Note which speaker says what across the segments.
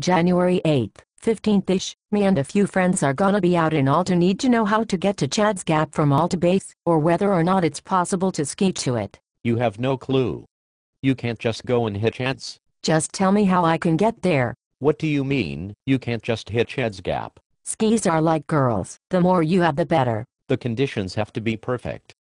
Speaker 1: January 8th, 15th-ish, me and a few friends are gonna be out in Alta need to know how to get to Chad's Gap from Alta Base, or whether or not it's possible to ski to it.
Speaker 2: You have no clue. You can't just go and hit Chad's.
Speaker 1: Just tell me how I can get there.
Speaker 2: What do you mean, you can't just hit Chad's Gap?
Speaker 1: Skis are like girls, the more you have the better.
Speaker 2: The conditions have to be perfect.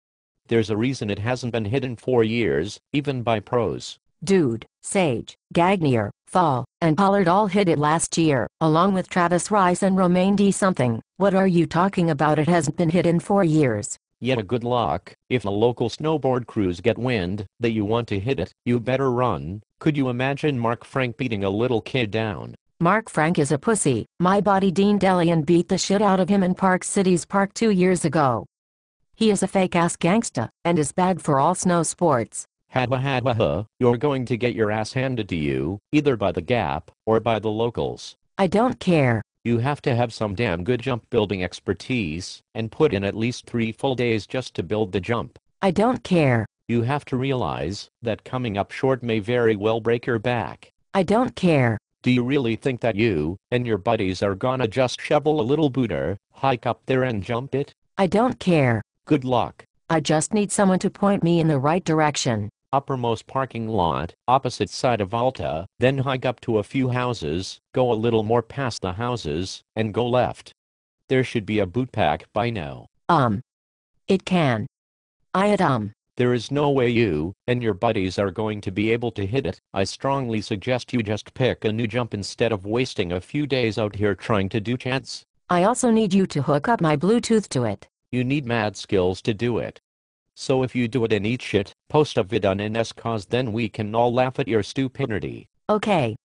Speaker 2: There's a reason it hasn't been hidden for years, even by pros.
Speaker 1: Dude, Sage, Gagnier, Fall, and Pollard all hit it last year, along with Travis Rice and Romaine D something. What are you talking about? It hasn't been hit in four years.
Speaker 2: Yet a good luck, if the local snowboard crews get wind that you want to hit it, you better run. Could you imagine Mark Frank beating a little kid down?
Speaker 1: Mark Frank is a pussy. My body Dean Delian beat the shit out of him in Park City's park two years ago. He is a fake ass gangsta and is bad for all snow sports.
Speaker 2: Hadwa hadwa huh, you're going to get your ass handed to you, either by the Gap, or by the locals. I don't care. You have to have some damn good jump building expertise, and put in at least three full days just to build the jump.
Speaker 3: I don't care.
Speaker 2: You have to realize that coming up short may very well break your back.
Speaker 3: I don't care.
Speaker 2: Do you really think that you and your buddies are gonna just shovel a little booter, hike up there and jump it?
Speaker 1: I don't care. Good luck. I just need someone to point me in the right direction
Speaker 2: uppermost parking lot, opposite side of Alta, then hike up to a few houses, go a little more past the houses, and go left. There should be a boot pack by now.
Speaker 1: Um. It can. I had um.
Speaker 2: There is no way you and your buddies are going to be able to hit it. I strongly suggest you just pick a new jump instead of wasting a few days out here trying to do chance.
Speaker 1: I also need you to hook up my Bluetooth to it.
Speaker 2: You need mad skills to do it. So if you do it and eat shit, Post a vid on NS cause then we can all laugh at your stupidity.
Speaker 1: Okay.